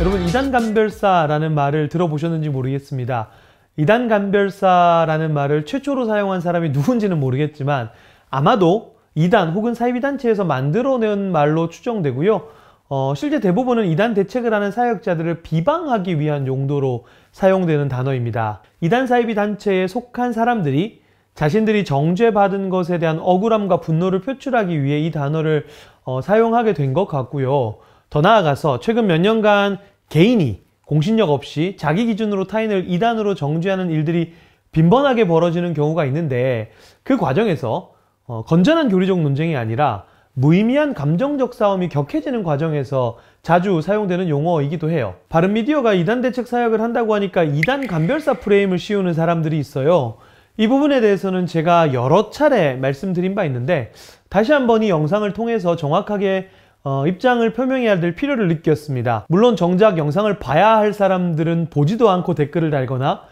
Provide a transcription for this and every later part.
여러분 이단간별사라는 말을 들어보셨는지 모르겠습니다. 이단간별사라는 말을 최초로 사용한 사람이 누군지는 모르겠지만 아마도 이단 혹은 사이비단체에서 만들어낸 말로 추정되고요. 어, 실제 대부분은 이단 대책을 하는 사역자들을 비방하기 위한 용도로 사용되는 단어입니다. 이단 사이비단체에 속한 사람들이 자신들이 정죄받은 것에 대한 억울함과 분노를 표출하기 위해 이 단어를 어, 사용하게 된 것 같고요. 더 나아가서 최근 몇 년간 개인이 공신력 없이 자기 기준으로 타인을 이단으로 정죄하는 일들이 빈번하게 벌어지는 경우가 있는데 그 과정에서 어, 건전한 교리적 논쟁이 아니라 무의미한 감정적 싸움이 격해지는 과정에서 자주 사용되는 용어이기도 해요. 바른미디어가 이단 대책 사역을 한다고 하니까 이단 감별사 프레임을 씌우는 사람들이 있어요. 이 부분에 대해서는 제가 여러 차례 말씀드린 바 있는데 다시 한번 이 영상을 통해서 정확하게 어, 입장을 표명해야 될 필요를 느꼈습니다. 물론 정작 영상을 봐야 할 사람들은 보지도 않고 댓글을 달거나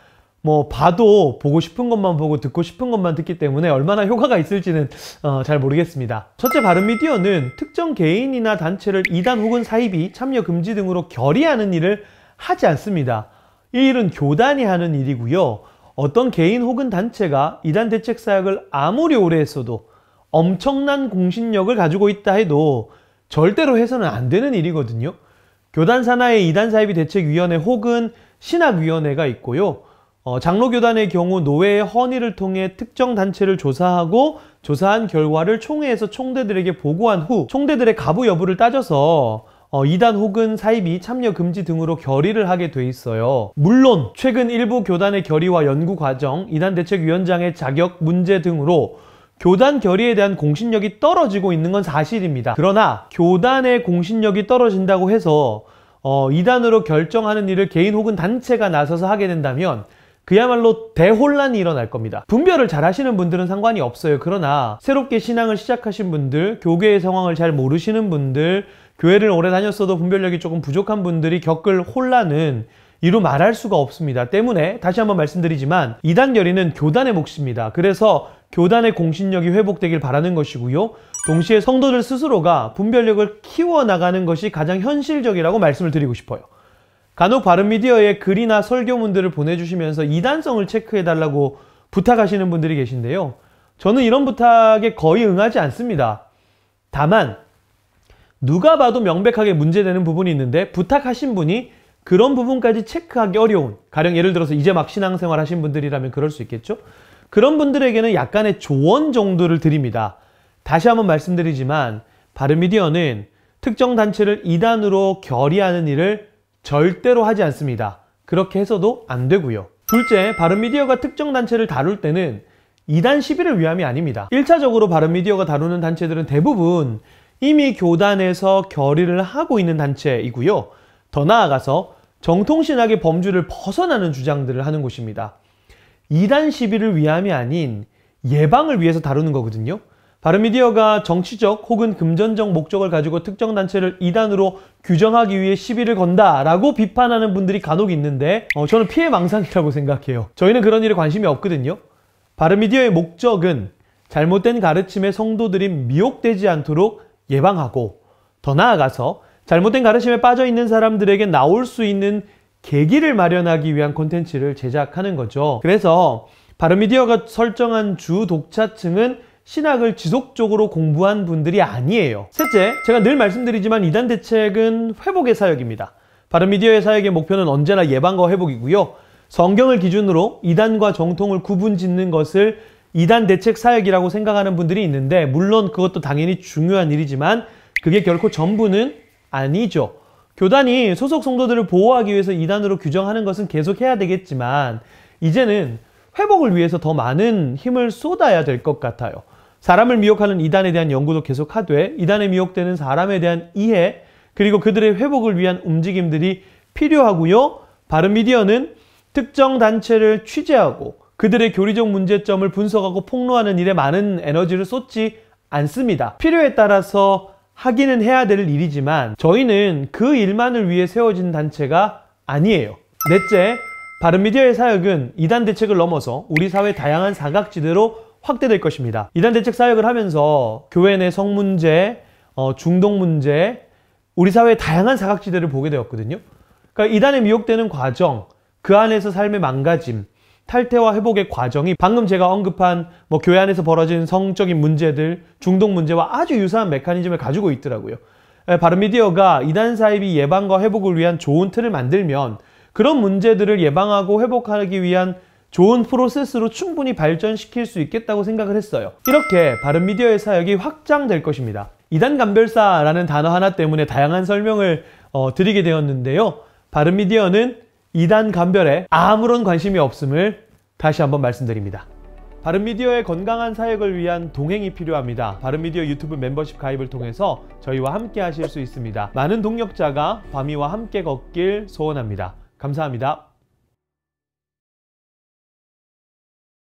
뭐 봐도 보고 싶은 것만 보고 듣고 싶은 것만 듣기 때문에 얼마나 효과가 있을지는 어, 잘 모르겠습니다. 첫째 바른미디어는 특정 개인이나 단체를 이단 혹은 사이비, 참여 금지 등으로 결의하는 일을 하지 않습니다. 이 일은 교단이 하는 일이고요. 어떤 개인 혹은 단체가 이단 대책 사역을 아무리 오래 했어도 엄청난 공신력을 가지고 있다 해도 절대로 해서는 안 되는 일이거든요. 교단산하의 이단사이비 대책위원회 혹은 신학위원회가 있고요. 어, 장로교단의 경우 노예의 헌의를 통해 특정 단체를 조사하고 조사한 결과를 총회에서 총대들에게 보고한 후 총대들의 가부 여부를 따져서 어, 이단 혹은 사이비 참여 금지 등으로 결의를 하게 돼 있어요. 물론 최근 일부 교단의 결의와 연구 과정, 이단 대책위원장의 자격 문제 등으로 교단 결의에 대한 공신력이 떨어지고 있는 건 사실입니다. 그러나 교단의 공신력이 떨어진다고 해서 어, 이단으로 결정하는 일을 개인 혹은 단체가 나서서 하게 된다면 그야말로 대혼란이 일어날 겁니다. 분별을 잘 하시는 분들은 상관이 없어요. 그러나 새롭게 신앙을 시작하신 분들, 교계의 상황을 잘 모르시는 분들, 교회를 오래 다녔어도 분별력이 조금 부족한 분들이 겪을 혼란은 이루 말할 수가 없습니다. 때문에 다시 한번 말씀드리지만 이단 결의는 교단의 몫입니다. 그래서 교단의 공신력이 회복되길 바라는 것이고요. 동시에 성도들 스스로가 분별력을 키워나가는 것이 가장 현실적이라고 말씀을 드리고 싶어요. 간혹 바른미디어에 글이나 설교문들을 보내주시면서 이단성을 체크해달라고 부탁하시는 분들이 계신데요. 저는 이런 부탁에 거의 응하지 않습니다. 다만, 누가 봐도 명백하게 문제되는 부분이 있는데 부탁하신 분이 그런 부분까지 체크하기 어려운, 가령 예를 들어서 이제 막 신앙생활 하신 분들이라면 그럴 수 있겠죠? 그런 분들에게는 약간의 조언 정도를 드립니다. 다시 한번 말씀드리지만 바른미디어는 특정 단체를 이단으로 결의하는 일을 절대로 하지 않습니다. 그렇게 해서도 안 되고요. 둘째, 바른미디어가 특정 단체를 다룰 때는 이단 시비를 위함이 아닙니다. 1차적으로 바른미디어가 다루는 단체들은 대부분 이미 교단에서 결의를 하고 있는 단체이고요. 더 나아가서 정통신학의 범주를 벗어나는 주장들을 하는 곳입니다. 이단 시비를 위함이 아닌 예방을 위해서 다루는 거거든요. 바른미디어가 정치적 혹은 금전적 목적을 가지고 특정 단체를 이단으로 규정하기 위해 시비를 건다라고 비판하는 분들이 간혹 있는데 어, 저는 피해 망상이라고 생각해요. 저희는 그런 일에 관심이 없거든요. 바른미디어의 목적은 잘못된 가르침에 성도들이 미혹되지 않도록 예방하고 더 나아가서 잘못된 가르침에 빠져 있는 사람들에게 나올 수 있는 계기를 마련하기 위한 콘텐츠를 제작하는 거죠. 그래서 바른미디어가 설정한 주 독차층은 신학을 지속적으로 공부한 분들이 아니에요. 셋째, 제가 늘 말씀드리지만 이단 대책은 회복의 사역입니다. 바른미디어의 사역의 목표는 언제나 예방과 회복이고요. 성경을 기준으로 이단과 정통을 구분 짓는 것을 이단 대책 사역이라고 생각하는 분들이 있는데 물론 그것도 당연히 중요한 일이지만 그게 결코 전부는 아니죠. 교단이 소속 성도들을 보호하기 위해서 이단으로 규정하는 것은 계속해야 되겠지만 이제는 회복을 위해서 더 많은 힘을 쏟아야 될 것 같아요. 사람을 미혹하는 이단에 대한 연구도 계속하되 이단에 미혹되는 사람에 대한 이해 그리고 그들의 회복을 위한 움직임들이 필요하고요. 바른미디어는 특정 단체를 취재하고 그들의 교리적 문제점을 분석하고 폭로하는 일에 많은 에너지를 쏟지 않습니다. 필요에 따라서 하기는 해야 될 일이지만 저희는 그 일만을 위해 세워진 단체가 아니에요. 넷째, 바른미디어의 사역은 이단 대책을 넘어서 우리 사회 다양한 사각지대로 확대될 것입니다. 이단 대책 사역을 하면서 교회 내 성문제, 어, 중독 문제, 우리 사회의 다양한 사각지대를 보게 되었거든요. 그러니까 이단에 미혹되는 과정, 그 안에서 삶의 망가짐, 탈퇴와 회복의 과정이 방금 제가 언급한 뭐 교회 안에서 벌어진 성적인 문제들, 중독 문제와 아주 유사한 메커니즘을 가지고 있더라고요. 바른미디어가 이단 사입이 예방과 회복을 위한 좋은 틀을 만들면 그런 문제들을 예방하고 회복하기 위한 좋은 프로세스로 충분히 발전시킬 수 있겠다고 생각을 했어요. 이렇게 바른미디어의 사역이 확장될 것입니다. 이단 감별사라는 단어 하나 때문에 다양한 설명을 어, 드리게 되었는데요. 바른미디어는 이단 간별에 아무런 관심이 없음을 다시 한번 말씀드립니다. 바른미디어의 건강한 사역을 위한 동행이 필요합니다. 바른미디어 유튜브 멤버십 가입을 통해서 저희와 함께 하실 수 있습니다. 많은 동력자가 바미와 함께 걷길 소원합니다. 감사합니다.